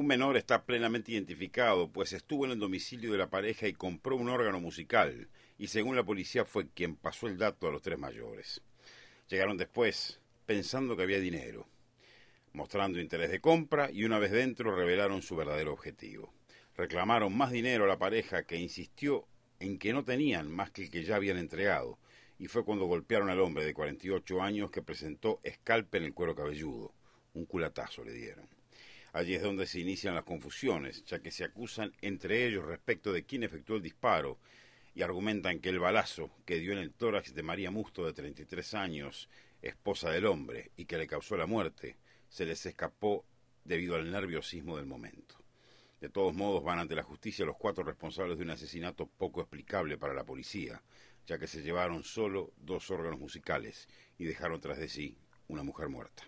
Un menor está plenamente identificado, pues estuvo en el domicilio de la pareja y compró un órgano musical, y según la policía fue quien pasó el dato a los tres mayores. Llegaron después, pensando que había dinero, mostrando interés de compra y una vez dentro revelaron su verdadero objetivo. Reclamaron más dinero a la pareja que insistió en que no tenían más que el que ya habían entregado, y fue cuando golpearon al hombre de 48 años que presentó escalpe en el cuero cabelludo. Un culatazo le dieron. Allí es donde se inician las confusiones, ya que se acusan entre ellos respecto de quién efectuó el disparo y argumentan que el balazo que dio en el tórax de María Musto de 33 años, esposa del hombre, y que le causó la muerte, se les escapó debido al nerviosismo del momento. De todos modos, van ante la justicia los cuatro responsables de un asesinato poco explicable para la policía, ya que se llevaron solo dos órganos musicales y dejaron tras de sí una mujer muerta.